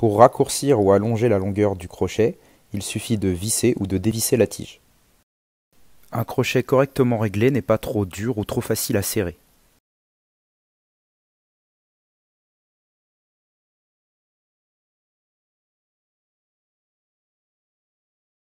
Pour raccourcir ou allonger la longueur du crochet, il suffit de visser ou de dévisser la tige. Un crochet correctement réglé n'est pas trop dur ou trop facile à serrer.